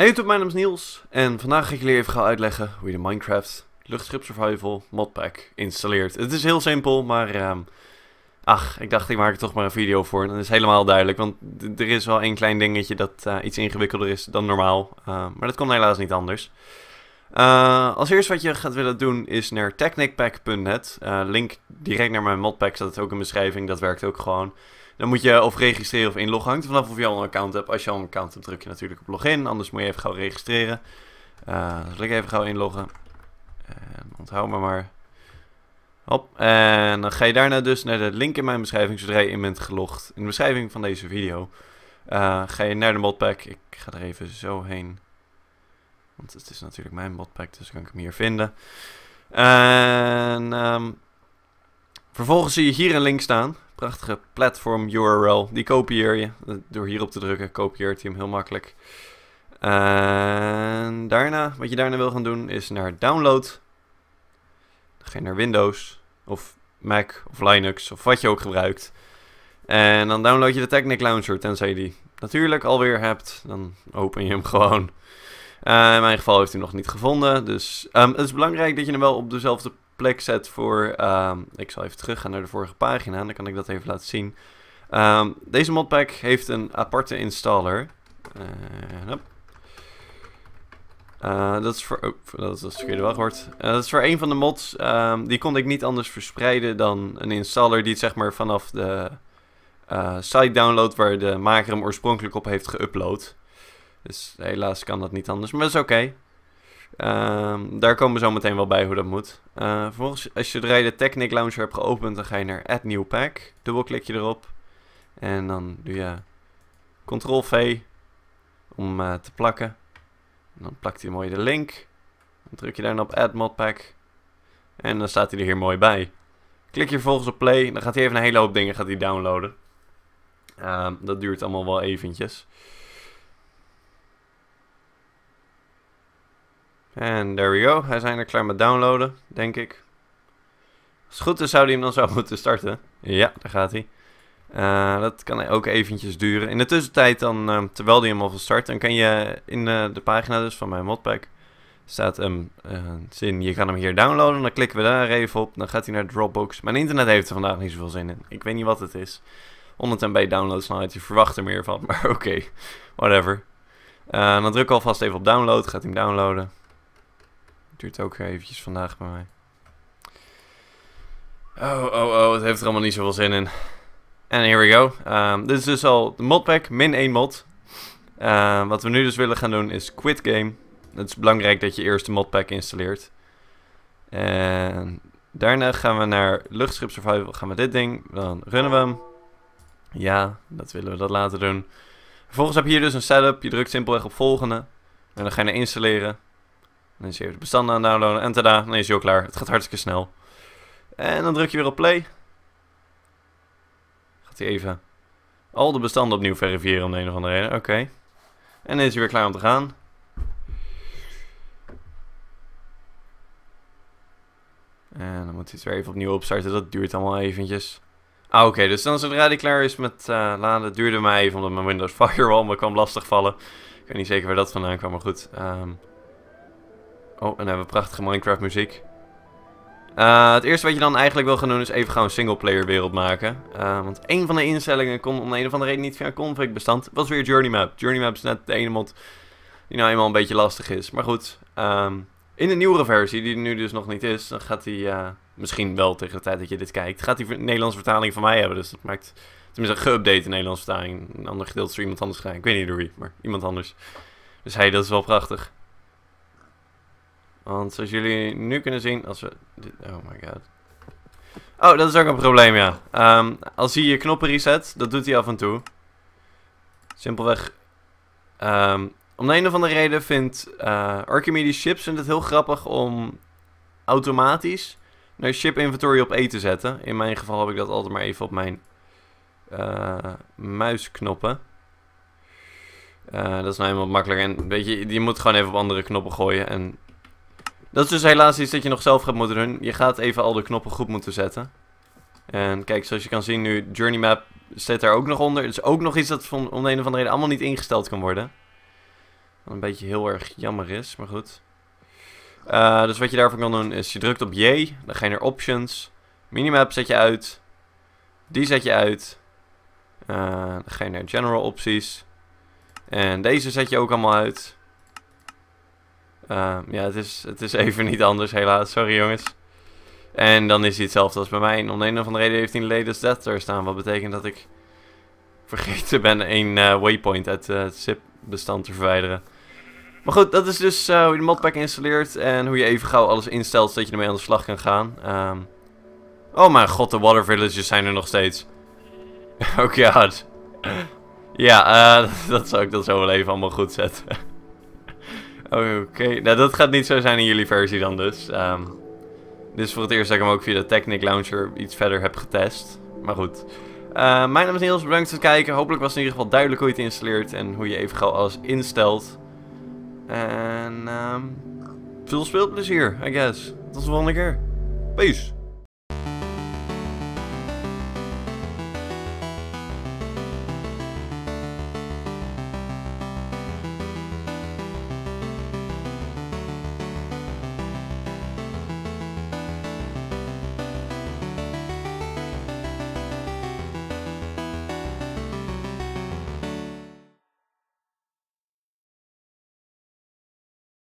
Hey YouTube, mijn naam is Niels en vandaag ga ik jullie even gaan uitleggen hoe je de Minecraft Luchtschip Survival modpack installeert. Het is heel simpel, maar ehm, ach, ik dacht ik maak er toch maar een video voor. Dat is helemaal duidelijk, want er is wel één klein dingetje dat eh, iets ingewikkelder is dan normaal. Eh, maar dat komt helaas niet anders. Eh, als eerst wat je gaat willen doen is naar technicpack.net. link direct naar mijn modpack staat ook in de beschrijving, dat werkt ook gewoon. Dan moet je of registreren of inloggen. vanaf of je al een account hebt. Als je al een account hebt, druk je natuurlijk op login. Anders moet je even gauw registreren. Uh, dus ik even gauw inloggen. En onthoud me maar. Hop. En dan ga je daarna dus naar de link in mijn beschrijving zodra je in bent gelogd. In de beschrijving van deze video. Eh, ga je naar de modpack. Ik ga er even zo heen. Want het is natuurlijk mijn modpack, dus kan ik hem hier vinden. En ehm, vervolgens zie je hier een link staan Prachtige platform URL. Die kopieer je. Door hierop te drukken kopieert hij hem heel makkelijk. En daarna, wat je daarna wil gaan doen, is naar download. Dan ga je naar Windows of Mac of Linux of wat je ook gebruikt. En dan download je de Technic Launcher, tenzij je die natuurlijk alweer hebt. Dan open je hem gewoon. Eh, in mijn geval heeft hij nog niet gevonden. Dus ehm, het is belangrijk dat je hem wel op dezelfde plek zet voor... Ehm, ik zal even teruggaan naar de vorige pagina, dan kan ik dat even laten zien. Ehm, deze modpack heeft een aparte installer. Eh, eh, dat is voor... Oh, dat is eh, dat is voor een van de mods. Ehm, die kon ik niet anders verspreiden dan een installer die het zeg maar vanaf de site download waar de maker hem oorspronkelijk op heeft geüpload. Dus helaas kan dat niet anders, maar dat is oké. Ehm, daar komen we zo meteen wel bij hoe dat moet. Uh, als je de Technic Launcher hebt geopend, dan ga je naar Add New Pack. Dubbelklik je erop. En dan doe je Ctrl-V om eh, te plakken. dan plakt hij mooi de link. Dan druk je daarna op Add Pack En dan staat hij er hier mooi bij. Klik je vervolgens op Play. Dan gaat hij even een hele hoop dingen gaat hij downloaden. Ehm, dat duurt allemaal wel eventjes. En there we go. Hij zijn er klaar met downloaden, denk ik. Als het goed is, zou hij hem dan zo moeten starten. Ja, daar gaat hij. Eh, dat kan ook eventjes duren. In de tussentijd, dan, ehm, terwijl hij hem al start, dan kan je in eh, de pagina dus van mijn modpack staat een eh, zin. Je kan hem hier downloaden. Dan klikken we daar even op. Dan gaat hij naar Dropbox. Mijn internet heeft er vandaag niet zoveel zin in. Ik weet niet wat het is. 100 MB downloadsnelheid. Nou, je verwacht er meer van. Maar oké, whatever. dan druk alvast even op download. Gaat hij hem downloaden. Duurt ook eventjes vandaag bij mij. Oh, oh, oh, het heeft er allemaal niet zoveel zin in. En here we go. Ehm, dit is dus al de modpack, min 1 mod. Ehm, wat we nu dus willen gaan doen is quit game. Het is belangrijk dat je eerst de modpack installeert. En daarna gaan we naar luchtschip survival, gaan we dit ding. Dan runnen we hem. Ja, dat willen we dat laten doen. Vervolgens heb je hier dus een setup. Je drukt simpelweg op volgende. En dan ga je naar installeren. Dan je even de bestanden aan downloaden en tada, dan is je ook klaar. Het gaat hartstikke snel. En dan druk je weer op play. Gaat hij even al de bestanden opnieuw verifiëren om de een of andere reden. Oké. En dan is hij weer klaar om te gaan. En dan moet hij het weer even opnieuw opstarten. Dat duurt allemaal eventjes. Ah, oké. Dus dan zodra hij klaar is met uh, laden, duurde mij even omdat mijn Windows Firewall me kwam lastigvallen. Ik weet niet zeker waar dat vandaan kwam, maar goed. Um, Oh, en dan hebben we prachtige Minecraft muziek. Eh, het eerste wat je dan eigenlijk wil gaan doen is even gewoon een singleplayer wereld maken. Eh, want een van de instellingen kon om de een of andere reden niet via config bestand. Was weer Journey Map. Journey Map is net de ene mod die nou eenmaal een beetje lastig is. Maar goed, ehm, in de nieuwere versie, die er nu dus nog niet is, dan gaat hij. Eh, misschien wel tegen de tijd dat je dit kijkt, gaat hij een Nederlandse vertaling van mij hebben. Dus dat maakt tenminste een geüpdate in Nederlandse vertaling. Een ander gedeelte is iemand anders gedaan. Ik weet niet door wie, maar iemand anders. Dus hey, dat is wel prachtig. Want zoals jullie nu kunnen zien, als we... Oh my god. Oh, dat is ook een probleem, ja. Ehm, als hij je knoppen reset, dat doet hij af en toe. Simpelweg. Ehm, om de een of andere reden vindt eh, Archimedes Chips het heel grappig om automatisch naar ship inventory op E te zetten. In mijn geval heb ik dat altijd maar even op mijn uh, muisknoppen. Eh, dat is nou helemaal makkelijk. En weet je, je moet gewoon even op andere knoppen gooien. En dat is dus helaas iets dat je nog zelf gaat moeten doen. Je gaat even al de knoppen goed moeten zetten. En kijk, zoals je kan zien nu, Journey Map zit er ook nog onder. Het is ook nog iets dat van, om de een of andere reden allemaal niet ingesteld kan worden. Wat een beetje heel erg jammer is, maar goed. Eh, dus wat je daarvoor kan doen is, je drukt op J, dan ga je naar Options. Minimap zet je uit. Die zet je uit. Eh, dan ga je naar General Opties. En deze zet je ook allemaal uit. Ehm, ja, het is, het is even niet anders, helaas. Sorry, jongens. En dan is hij hetzelfde als bij mij. Om de een of andere reden heeft hij een Latest Death er staan. Wat betekent dat ik vergeten ben een eh, waypoint uit eh, het zip-bestand te verwijderen. Maar goed, dat is dus eh, hoe je de modpack installeert en hoe je even gauw alles instelt zodat je ermee aan de slag kan gaan. Ehm, oh mijn god, de water villages zijn er nog steeds. oh god. ja, dat zou ik dan zo wel even allemaal goed zetten. Oké, nou dat gaat niet zo zijn in jullie versie dan dus. Ehm, dit is voor het eerst dat ik hem ook via de Technic Launcher iets verder heb getest. Maar goed. Eh, mijn naam is Niels, bedankt voor het kijken. Hopelijk was het in ieder geval duidelijk hoe je het installeert en hoe je even gauw alles instelt. En um, veel speelplezier, I guess. Tot de volgende keer. Peace.